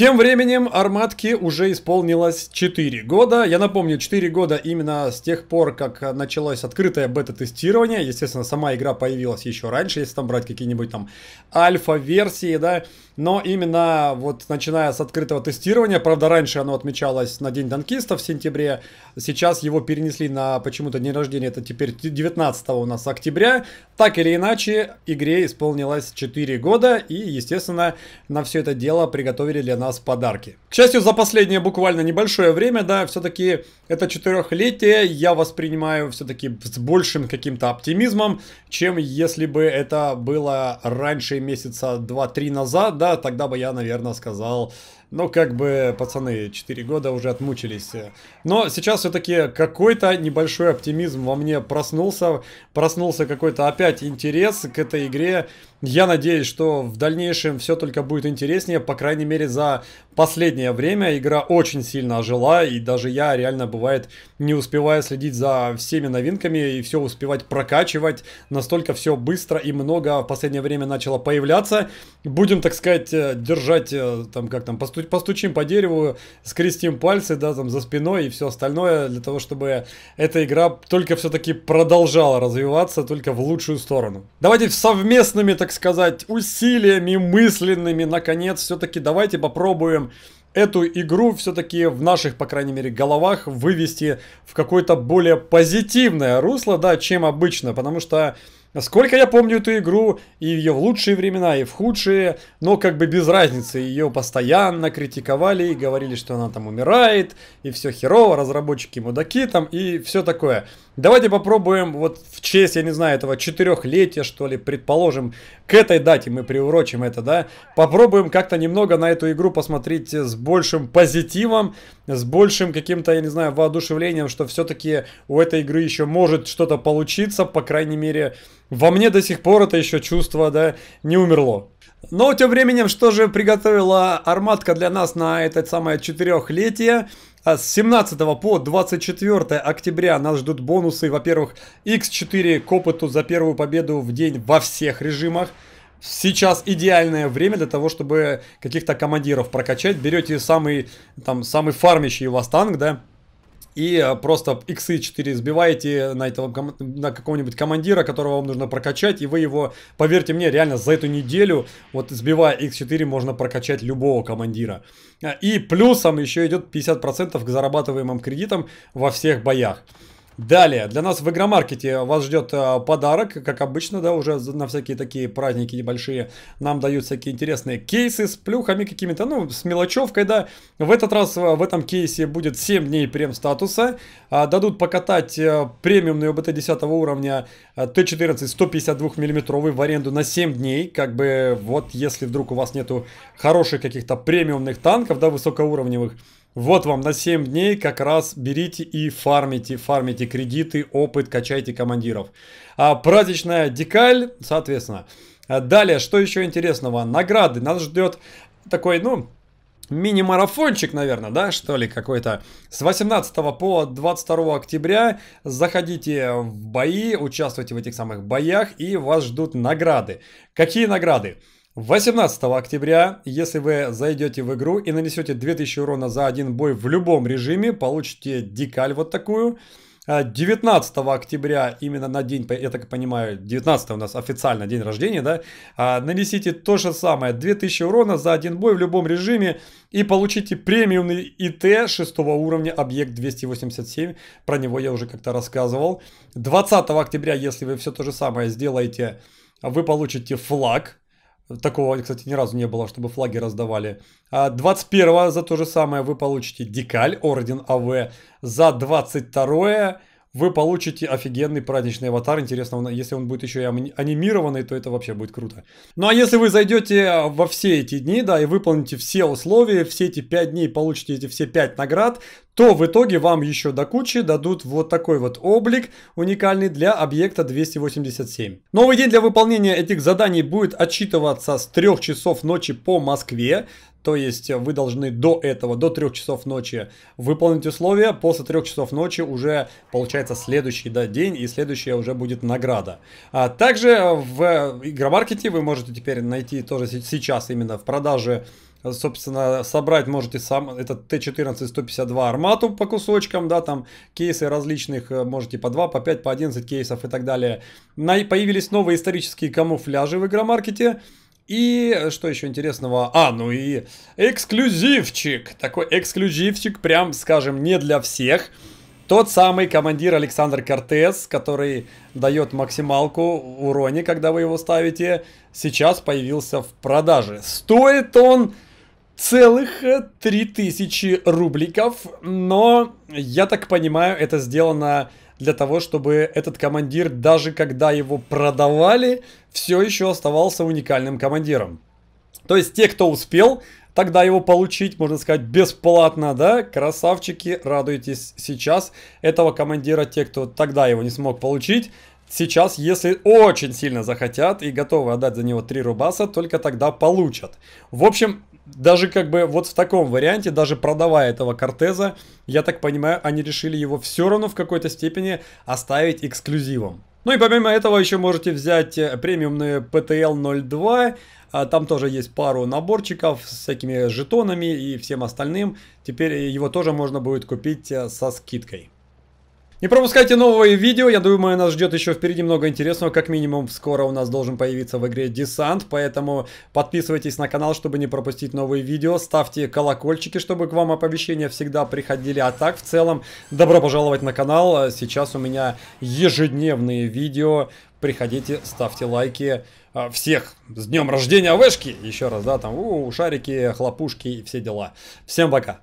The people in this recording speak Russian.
Тем временем Арматке уже исполнилось 4 года. Я напомню, 4 года именно с тех пор, как началось открытое бета-тестирование. Естественно, сама игра появилась еще раньше, если там брать какие-нибудь там альфа-версии, да. Но именно вот начиная с открытого тестирования, правда, раньше оно отмечалось на День Донкиста в сентябре, сейчас его перенесли на почему-то день рождения, это теперь 19 у нас октября. Так или иначе, игре исполнилось 4 года, и, естественно, на все это дело приготовили для нас нас подарки. К счастью, за последнее буквально небольшое время, да, все-таки это четырехлетие я воспринимаю все-таки с большим каким-то оптимизмом, чем если бы это было раньше месяца 2-3 назад, да, тогда бы я, наверное, сказал, ну, как бы, пацаны, 4 года уже отмучились. Но сейчас все-таки какой-то небольшой оптимизм во мне проснулся. Проснулся какой-то опять интерес к этой игре. Я надеюсь, что в дальнейшем все только будет интереснее. По крайней мере, за последнее время игра очень сильно ожила, и даже я реально бывает не успеваю следить за всеми новинками и все успевать прокачивать. Настолько все быстро и много в последнее время начало появляться. Будем, так сказать, э, держать, э, там, как там, посту постучим по дереву, скрестим пальцы, да, там, за спиной и все остальное, для того, чтобы эта игра только все-таки продолжала развиваться, только в лучшую сторону. Давайте совместными, так сказать, усилиями мысленными, наконец, все-таки давайте попробуем попробуем эту игру все-таки в наших, по крайней мере, головах вывести в какое-то более позитивное русло, да, чем обычно, потому что Насколько я помню эту игру, и ее в лучшие времена, и в худшие, но как бы без разницы, ее постоянно критиковали и говорили, что она там умирает, и все херово, разработчики мудаки там, и все такое. Давайте попробуем вот в честь, я не знаю, этого четырехлетия, что ли, предположим, к этой дате мы приурочим это, да, попробуем как-то немного на эту игру посмотреть с большим позитивом, с большим каким-то, я не знаю, воодушевлением, что все-таки у этой игры еще может что-то получиться, по крайней мере, во мне до сих пор это еще чувство, да, не умерло. Но тем временем, что же приготовила арматка для нас на это самое четырехлетие? А с 17 по 24 октября нас ждут бонусы, во-первых, x4 к опыту за первую победу в день во всех режимах. Сейчас идеальное время для того, чтобы каких-то командиров прокачать. Берете самый, там, самый фармящий у вас танк, да, и э, просто иксы 4 сбиваете на, этого, на какого-нибудь командира, которого вам нужно прокачать, и вы его, поверьте мне, реально за эту неделю, вот сбивая x4, можно прокачать любого командира. Э, и плюсом еще идет 50% к зарабатываемым кредитам во всех боях. Далее, для нас в Игромаркете вас ждет э, подарок, как обычно, да, уже на всякие такие праздники небольшие нам дают всякие интересные кейсы с плюхами какими-то, ну, с мелочевкой, да. В этот раз э, в этом кейсе будет 7 дней прем-статуса, а, дадут покатать э, премиумный ОБТ 10 уровня Т-14 152 миллиметровый в аренду на 7 дней, как бы вот если вдруг у вас нету хороших каких-то премиумных танков, да, высокоуровневых, вот вам на 7 дней как раз берите и фармите, фармите кредиты, опыт, качайте командиров. А праздничная декаль, соответственно. А далее, что еще интересного? Награды. Нас ждет такой, ну, мини-марафончик, наверное, да, что ли, какой-то. С 18 по 22 октября заходите в бои, участвуйте в этих самых боях, и вас ждут награды. Какие награды? 18 октября, если вы зайдете в игру и нанесете 2000 урона за один бой в любом режиме, получите декаль вот такую. 19 а, октября, именно на день, я так понимаю, 19 у нас официально день рождения, да, а, нанесите то же самое, 2000 урона за один бой в любом режиме и получите премиумный ИТ 6 уровня, объект 287, про него я уже как-то рассказывал. 20 октября, если вы все то же самое сделаете, вы получите флаг Такого, кстати, ни разу не было, чтобы флаги раздавали. 21 а, за то же самое вы получите Декаль, Орден АВ. За 22 вы получите офигенный праздничный аватар. Интересно, если он будет еще и анимированный, то это вообще будет круто. Ну а если вы зайдете э, во все эти дни, да, и выполните все условия, все эти 5 дней получите эти все 5 наград, то в итоге вам еще до кучи дадут вот такой вот облик уникальный для объекта 287. Новый день для выполнения этих заданий будет отчитываться с 3 часов ночи по Москве. То есть э, вы должны до этого, до 3 часов ночи выполнить условия. После 3 часов ночи уже получается следующий да, день и следующая уже будет награда. А также э, э, в игромаркете вы можете теперь найти тоже сейчас именно в продаже собственно, собрать можете сам этот Т-14 152 армату по кусочкам, да, там кейсы различных можете по 2, по 5, по 11 кейсов и так далее. На, появились новые исторические камуфляжи в игромаркете. И что еще интересного? А, ну и эксклюзивчик. Такой эксклюзивчик, прям, скажем, не для всех. Тот самый командир Александр Кортес, который дает максималку уроне, когда вы его ставите, сейчас появился в продаже. Стоит он целых 3000 рубликов, но, я так понимаю, это сделано для того, чтобы этот командир, даже когда его продавали, все еще оставался уникальным командиром. То есть те, кто успел, тогда его получить, можно сказать, бесплатно, да? Красавчики, радуйтесь сейчас. Этого командира, те, кто тогда его не смог получить, сейчас, если очень сильно захотят и готовы отдать за него 3 рубаса, только тогда получат. В общем, даже как бы вот в таком варианте, даже продавая этого Кортеза, я так понимаю, они решили его все равно в какой-то степени оставить эксклюзивом. Ну и помимо этого еще можете взять премиумные PTL 02, там тоже есть пару наборчиков с всякими жетонами и всем остальным. Теперь его тоже можно будет купить э, со скидкой. Не пропускайте новые видео, я думаю, нас ждет еще впереди много интересного, как минимум скоро у нас должен появиться в игре Десант, поэтому подписывайтесь на канал, чтобы не пропустить новые видео, ставьте колокольчики, чтобы к вам оповещения всегда приходили, а так в целом добро пожаловать на канал, сейчас у меня ежедневные видео, приходите, ставьте лайки, а, всех с днем рождения, Вэшки, еще раз, да, там, у, шарики, хлопушки и все дела. Всем пока!